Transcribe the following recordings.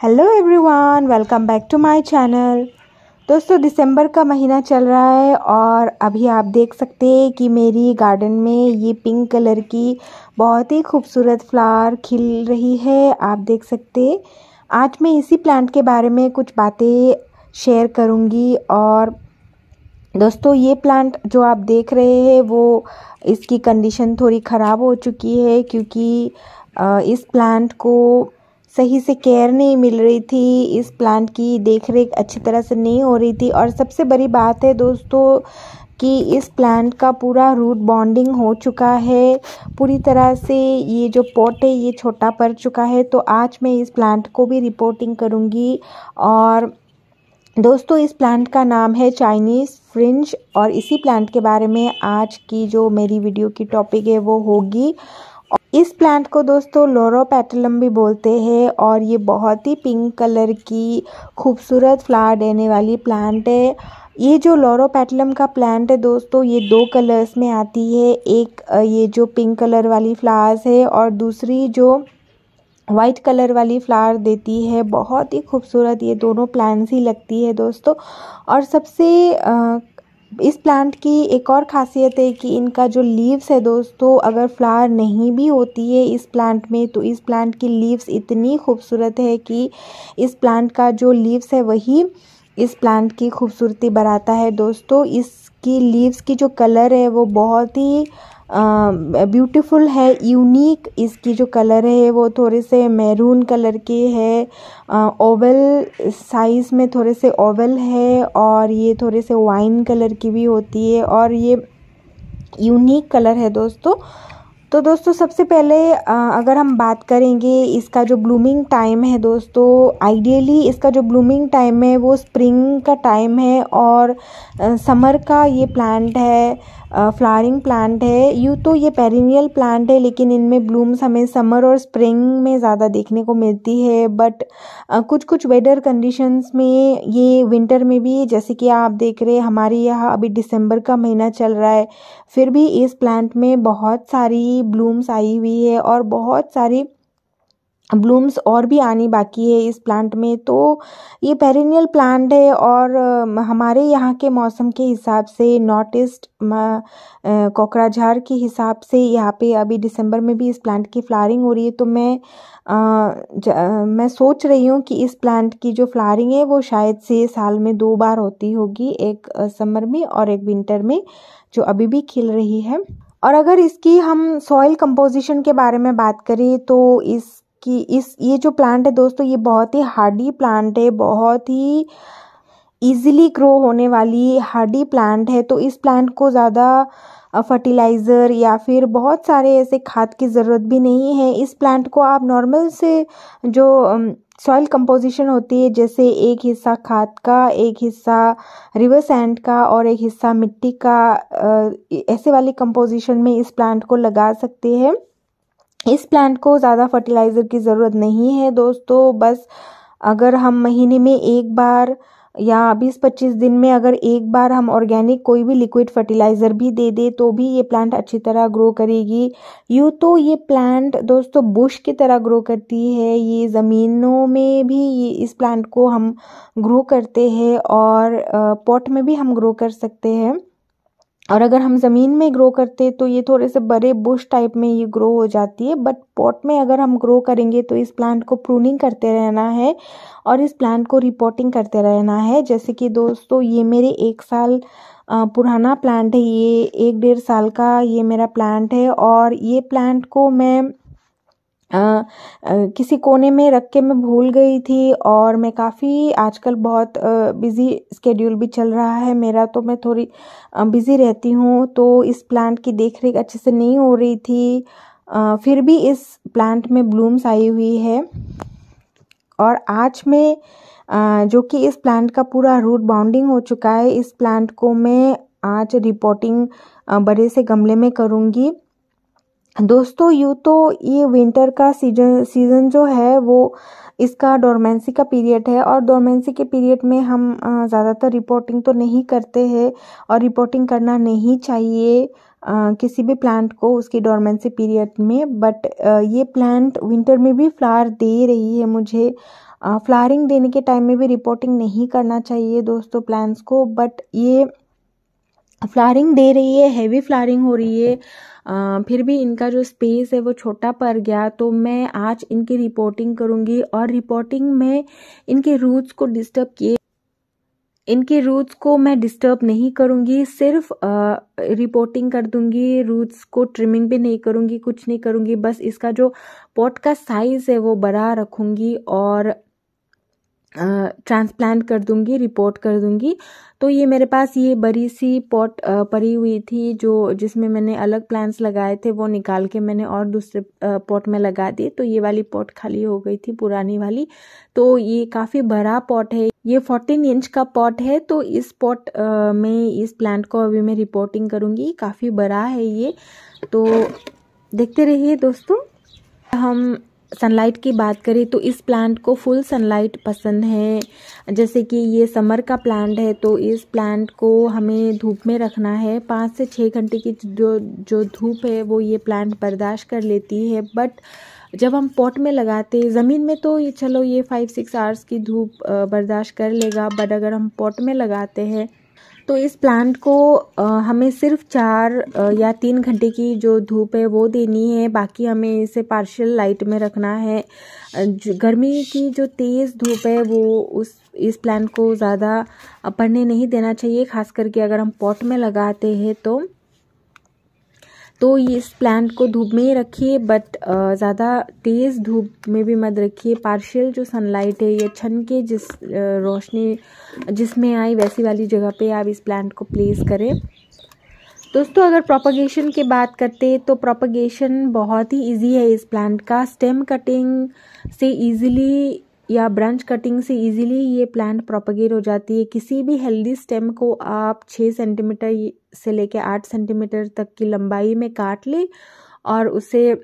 hello everyone welcome back to my channel दोस्तों दिसंबर का महीना चल रहा है और अभी आप देख सकते हैं कि मेरी गार्डन में ये पिंक कलर की बहुत ही खूबसूरत फ्लावर खिल रही है आप देख सकते हैं आज मैं इसी प्लांट के बारे में कुछ बातें शेयर करूँगी और दोस्तों ये प्लांट जो आप देख रहे हैं वो इसकी कंडीशन थोड़ी ख़राब हो चुकी है क्योंकि इस प्लांट को सही से केयर नहीं मिल रही थी इस प्लांट की देख रेख अच्छी तरह से नहीं हो रही थी और सबसे बड़ी बात है दोस्तों कि इस प्लांट का पूरा रूट बॉन्डिंग हो चुका है पूरी तरह से ये जो पॉट है ये छोटा पड़ चुका है तो आज मैं इस प्लांट को भी रिपोर्टिंग करूँगी और दोस्तों इस प्लांट का नाम है चाइनीज़ फ्रिंज और इसी प्लांट के बारे में आज की जो मेरी वीडियो की टॉपिक है वो होगी इस प्लांट को दोस्तों लोरो पैटलम भी बोलते हैं और ये बहुत ही पिंक कलर की खूबसूरत फ्लावर देने वाली प्लांट है ये जो लोरो पैटलम का प्लांट है दोस्तों ये दो कलर्स में आती है एक ये जो पिंक कलर वाली फ्लावर्स है और दूसरी जो वाइट कलर वाली फ्लावर देती है बहुत ही खूबसूरत ये दोनों प्लांट्स ही लगती है दोस्तों और सबसे इस प्लांट की एक और खासियत है कि इनका जो लीव्स है दोस्तों अगर फ्लावर नहीं भी होती है इस प्लांट में तो इस प्लांट की लीव्स इतनी खूबसूरत है कि इस प्लांट का जो लीव्स है वही इस प्लांट की खूबसूरती बढ़ाता है दोस्तों इसकी लीव्स की जो कलर है वो बहुत ही ब्यूटीफुल है यूनिक इसकी जो कलर है वो थोड़े से मैरून कलर के है ओवल साइज में थोड़े से ओवल है और ये थोड़े से वाइन कलर की भी होती है और ये यूनिक कलर है दोस्तों तो दोस्तों सबसे पहले अगर हम बात करेंगे इसका जो ब्लूमिंग टाइम है दोस्तों आइडियली इसका जो ब्लूमिंग टाइम है वो स्प्रिंग का टाइम है और समर का ये प्लांट है फ्लावरिंग प्लांट है यूँ तो ये पेरिनियल प्लांट है लेकिन इनमें ब्लूम्स हमें समर और स्प्रिंग में ज़्यादा देखने को मिलती है बट कुछ कुछ वेदर कंडीशंस में ये विंटर में भी जैसे कि आप देख रहे हैं हमारे यहाँ अभी दिसंबर का महीना चल रहा है फिर भी इस प्लांट में बहुत सारी ब्लूम्स आई हुई है और बहुत सारी ब्लूम्स और भी आनी बाकी है इस प्लांट में तो ये पेरिनियल प्लांट है और हमारे यहाँ के मौसम के हिसाब से नॉर्थ ईस्ट कोकराझार के हिसाब से यहाँ पे अभी दिसंबर में भी इस प्लांट की फ्लारिंग हो रही है तो मैं आ, मैं सोच रही हूँ कि इस प्लांट की जो फ्लारिंग है वो शायद से साल में दो बार होती होगी एक समर में और एक विंटर में जो अभी भी खिल रही है और अगर इसकी हम सॉइल कंपोजिशन के बारे में बात करें तो इस कि इस ये जो प्लांट है दोस्तों ये बहुत ही हार्डी प्लांट है बहुत ही ईजिली ग्रो होने वाली हार्डी प्लांट है तो इस प्लांट को ज़्यादा फर्टिलाइज़र या फिर बहुत सारे ऐसे खाद की ज़रूरत भी नहीं है इस प्लांट को आप नॉर्मल से जो सॉइल कंपोजिशन होती है जैसे एक हिस्सा खाद का एक हिस्सा रिवर सैंड का और एक हिस्सा मिट्टी का ऐसे वाली कंपोजिशन में इस प्लांट को लगा सकते हैं इस प्लांट को ज़्यादा फर्टिलाइज़र की ज़रूरत नहीं है दोस्तों बस अगर हम महीने में एक बार या बीस पच्चीस दिन में अगर एक बार हम ऑर्गेनिक कोई भी लिक्विड फर्टिलाइज़र भी दे दें तो भी ये प्लांट अच्छी तरह ग्रो करेगी यूँ तो ये प्लांट दोस्तों बुश की तरह ग्रो करती है ये ज़मीनों में भी ये इस प्लांट को हम ग्रो करते हैं और पॉट में भी हम ग्रो कर सकते हैं और अगर हम ज़मीन में ग्रो करते तो ये थोड़े से बड़े बुश टाइप में ये ग्रो हो जाती है बट पॉट में अगर हम ग्रो करेंगे तो इस प्लांट को प्रूनिंग करते रहना है और इस प्लांट को रिपोर्टिंग करते रहना है जैसे कि दोस्तों ये मेरे एक साल पुराना प्लांट है ये एक डेढ़ साल का ये मेरा प्लांट है और ये प्लांट को मैं किसी कोने में रख के मैं भूल गई थी और मैं काफ़ी आजकल बहुत बिज़ी स्केड्यूल भी चल रहा है मेरा तो मैं थोड़ी बिज़ी रहती हूँ तो इस प्लांट की देख रेख अच्छे से नहीं हो रही थी फिर भी इस प्लांट में ब्लूम्स आई हुई है और आज मैं जो कि इस प्लांट का पूरा रूट बाउंडिंग हो चुका है इस प्लांट को मैं आज रिपोर्टिंग बड़े से गमले में करूँगी दोस्तों यूँ तो ये विंटर का सीजन सीज़न जो है वो इसका डोरमेंसी का पीरियड है और डोरमेंसी के पीरियड में हम ज़्यादातर रिपोर्टिंग तो नहीं करते हैं और रिपोर्टिंग करना नहीं चाहिए आ, किसी भी प्लांट को उसकी डोरमेंसी पीरियड में बट आ, ये प्लांट विंटर में भी फ्लावर दे रही है मुझे फ्लारिंग देने के टाइम में भी रिपोर्टिंग नहीं करना चाहिए दोस्तों प्लांट्स को बट ये फ्लारिंग दे रही है हैवी फ्लारिंग हो रही है फिर भी इनका जो स्पेस है वो छोटा पड़ गया तो मैं आज इनकी रिपोर्टिंग करूँगी और रिपोर्टिंग में इनके रूट्स को डिस्टर्ब किए इनके रूट्स को मैं डिस्टर्ब नहीं करूँगी सिर्फ आ, रिपोर्टिंग कर दूंगी रूट्स को ट्रिमिंग भी नहीं करूँगी कुछ नहीं करूँगी बस इसका जो पॉट का साइज़ है वो बड़ा रखूंगी और ट्रांसप्लांट कर दूंगी रिपोर्ट कर दूंगी तो ये मेरे पास ये बड़ी सी पॉट पड़ी हुई थी जो जिसमें मैंने अलग प्लांट्स लगाए थे वो निकाल के मैंने और दूसरे पॉट में लगा दिए तो ये वाली पॉट खाली हो गई थी पुरानी वाली तो ये काफ़ी बड़ा पॉट है ये फोर्टीन इंच का पॉट है तो इस पॉट में इस प्लांट को अभी मैं रिपोर्टिंग करूँगी काफ़ी बड़ा है ये तो देखते रहिए दोस्तों हम सनलाइट की बात करें तो इस प्लांट को फुल सनलाइट पसंद है जैसे कि ये समर का प्लांट है तो इस प्लांट को हमें धूप में रखना है पाँच से छः घंटे की जो जो धूप है वो ये प्लांट बर्दाश्त कर लेती है बट जब हम पॉट में लगाते ज़मीन में तो ये चलो ये फाइव सिक्स आवर्स की धूप बर्दाश्त कर लेगा बट अगर हम पॉट में लगाते हैं तो इस प्लांट को हमें सिर्फ चार या तीन घंटे की जो धूप है वो देनी है बाकी हमें इसे पार्शियल लाइट में रखना है गर्मी की जो तेज़ धूप है वो उस इस प्लांट को ज़्यादा पढ़ने नहीं देना चाहिए खास करके अगर हम पॉट में लगाते हैं तो तो ये इस प्लांट को धूप में ही रखिए बट ज़्यादा तेज़ धूप में भी मत रखिए पार्शियल जो सनलाइट है या छन के जिस रोशनी जिसमें आई वैसी वाली जगह पे आप इस प्लांट को प्लेस करें दोस्तों अगर प्रोपगेशन की बात करते तो प्रोपगेशन बहुत ही इजी है इस प्लांट का स्टेम कटिंग से इजीली या ब्रांच कटिंग से इजीली ये प्लांट प्रोपगेट हो जाती है किसी भी हेल्दी स्टेम को आप छः सेंटीमीटर से लेके आठ सेंटीमीटर तक की लंबाई में काट ले और उसे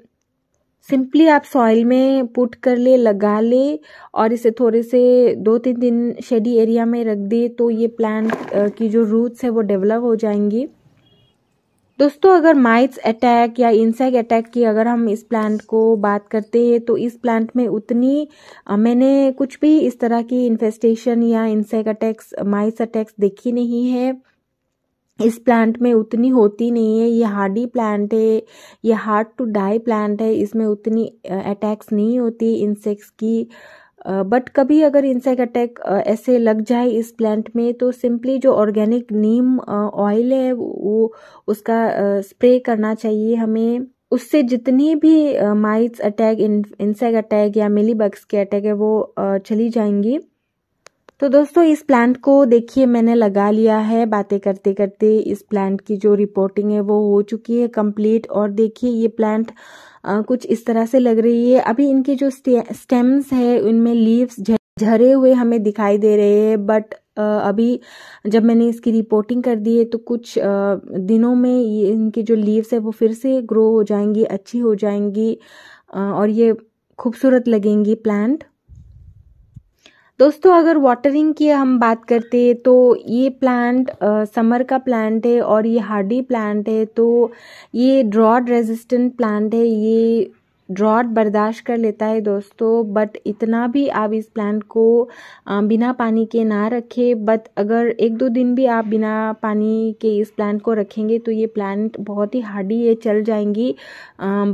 सिंपली आप सॉइल में पुट कर ले लगा ले और इसे थोड़े से दो तीन दिन शेडी एरिया में रख दे तो ये प्लांट की जो रूट्स है वो डेवलप हो जाएंगी दोस्तों अगर माइट्स अटैक या इंसेक्ट अटैक की अगर हम इस प्लांट को बात करते हैं तो इस प्लांट में उतनी मैंने कुछ भी इस तरह की इन्फेस्टेशन या इंसेक्ट अटैक्स माइट्स अटैक्स देखी नहीं है इस प्लांट में उतनी होती नहीं है ये हार्डी प्लांट है ये हार्ड टू डाई प्लांट है इसमें उतनी अटैक्स नहीं होती इंसेक्ट्स की बट कभी अगर इंसेक्ट अटैक ऐसे लग जाए इस प्लांट में तो सिंपली जो ऑर्गेनिक नीम ऑयल है वो उसका स्प्रे करना चाहिए हमें उससे जितनी भी माइट्स अटैक इंसेक्ट अटैक या मिली बग्स के अटैक है वो चली जाएंगी तो दोस्तों इस प्लांट को देखिए मैंने लगा लिया है बातें करते करते इस प्लांट की जो रिपोर्टिंग है वो हो चुकी है कंप्लीट और देखिए ये प्लांट आ, कुछ इस तरह से लग रही है अभी इनके जो स्टेम्स है उनमें लीव्स झरे हुए हमें दिखाई दे रहे हैं बट अभी जब मैंने इसकी रिपोर्टिंग कर दी है तो कुछ दिनों में ये इनके जो लीव्स है वो फिर से ग्रो हो जाएंगी अच्छी हो जाएंगी और ये खूबसूरत लगेंगी प्लांट दोस्तों अगर वाटरिंग की हम बात करते हैं तो ये प्लांट समर का प्लांट है और ये हार्डी प्लांट है तो ये ड्रॉड रेजिस्टेंट प्लांट है ये ड्रॉट बर्दाश्त कर लेता है दोस्तों बट इतना भी आप इस प्लांट को बिना पानी के ना रखें बट अगर एक दो दिन भी आप बिना पानी के इस प्लांट को रखेंगे तो ये प्लांट बहुत ही हार्डी है चल जाएंगी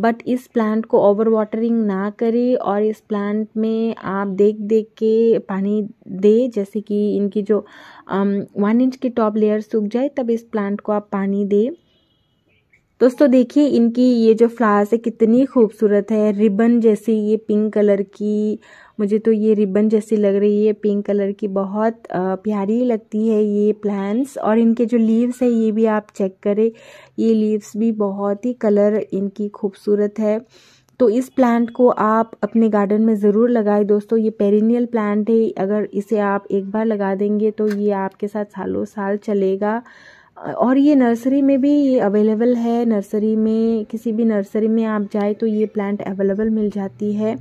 बट इस प्लांट को ओवर वाटरिंग ना करें और इस प्लांट में आप देख देख के पानी दे जैसे कि इनकी जो वन इंच की टॉप लेयर सूख जाए तब इस प्लांट को आप पानी दें दोस्तों देखिए इनकी ये जो फ्लावर्स है कितनी खूबसूरत है रिबन जैसी ये पिंक कलर की मुझे तो ये रिबन जैसी लग रही है पिंक कलर की बहुत प्यारी लगती है ये प्लांट्स और इनके जो लीव्स है ये भी आप चेक करें ये लीव्स भी बहुत ही कलर इनकी खूबसूरत है तो इस प्लांट को आप अपने गार्डन में ज़रूर लगाएं दोस्तों ये पेरिनियल प्लांट है अगर इसे आप एक बार लगा देंगे तो ये आपके साथ सालों साल चलेगा और ये नर्सरी में भी ये अवेलेबल है नर्सरी में किसी भी नर्सरी में आप जाए तो ये प्लांट अवेलेबल मिल जाती है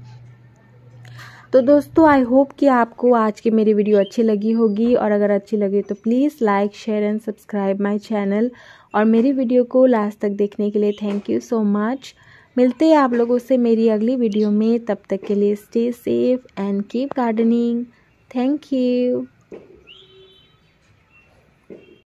तो दोस्तों आई होप कि आपको आज की मेरी वीडियो अच्छी लगी होगी और अगर अच्छी लगे तो please like share and subscribe my channel और मेरी वीडियो को लास्ट तक देखने के लिए थैंक यू सो मच मिलते हैं आप लोगों से मेरी अगली वीडियो में तब तक के लिए stay safe and keep gardening thank you